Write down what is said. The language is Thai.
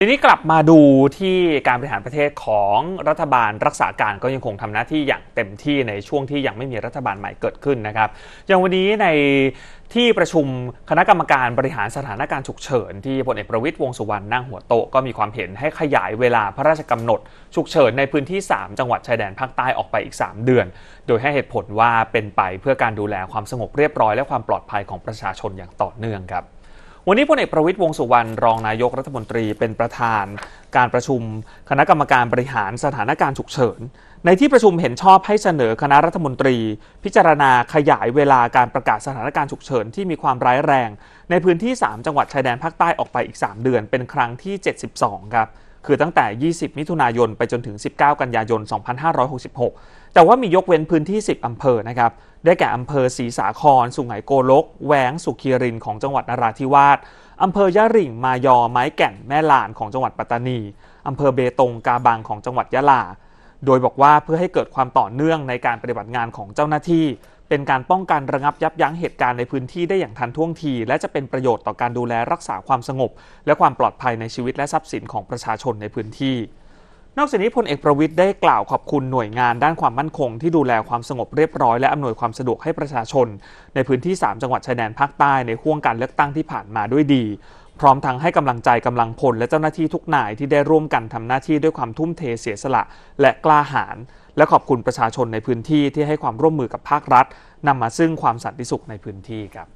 ทีนี้กลับมาดูที่การบริหารประเทศของรัฐบาล รักษาการก็ยังคงทำหน้าที่อย่างเต็มที่ในช่วงที่ยังไม่มีรัฐบาลใหม่เกิดขึ้นนะครับ อย่างวันนี้ในที่ประชุมคณะกรรมการบริหารสถานการณ์ฉุกเฉินที่พลเอกประวิตยวงสุวรรณนั่งหัวโต๊ะก็มีความเห็นให้ขยายเวลาพระราชกำหนด ฉุกเฉินในพื้นที่ 3 จังหวัดชายแดนภาคใต้ออกไปอีก 3 เดือน โดยให้เหตุผลว่าเป็นไปเพื่อการดูแลความสงบเรียบร้อยและความปลอดภัยของประชาชนอย่างต่อเนื่องครับวันนี้พลเอกประวิตยวงสุวรรณรอง นายกรัฐมนตรีเป็นประธาน การประชุมคณะกรรมการบริหารสถานการณ์ฉุกเฉินในที่ประชุมเห็นชอบให้เสนอคณะรัฐมนตรี พิจารณาขยายเวลาการประกาศสถานการณ์ฉุกเฉินที่มีความร้ายแรง ในพื้นที่ 3 จังหวัดชายแดนภาคใต้ออกไปอีก 3 เดือน เป็นครั้งที่ 72 ครับคือตั้งแต่ 20 มิถุนายนไปจนถึง 19 กันยายน 2566 แต่ว่ามียกเว้นพื้นที่ 10 อำเภอ นะครับ ได้แก่อำเภอศรีสาคร สุไหงโกลก แหวงสุขีรินของจังหวัดนราธิวาสอำเภอยะริ่งมายอไม้แก่น แม่ลานของจังหวัดปัตตานีอำเภอเบตงกาบังของจังหวัดยะลา โดยบอกว่าเพื่อให้เกิดความต่อเนื่องในการปฏิบัติงานของเจ้าหน้าที่เป็นการป้องกันระงับยับยั้งเหตุการณ์ในพื้นที่ได้อย่างทันท่วงทีและจะเป็นประโยชน์ต่อการดูแลรักษาความสงบและความปลอดภัยในชีวิตและทรัพย์สินของประชาชนในพื้นที่ นอกจากนี้พลเอกประวิทย์ได้กล่าวขอบคุณหน่วยงานด้านความมั่นคง ที่ดูแลความสงบเรียบร้อยและอำนวยความสะดวกให้ประชาชน ในพื้นที่ 3 จังหวัดชายแดนภาคใต้ในห่วงการเลือกตั้งที่ผ่านมาด้วยดี พร้อมทั้งให้กำลังใจกำลังพลและเจ้าหน้าที่ทุกนาย ที่ได้ร่วมกันทำหน้าที่ด้วยความทุ่มเทเสียสละและกล้าหาญและขอบคุณประชาชนในพื้นที่ที่ให้ความร่วมมือกับภาครัฐนำมาซึ่งความสันติสุขในพื้นที่ครับ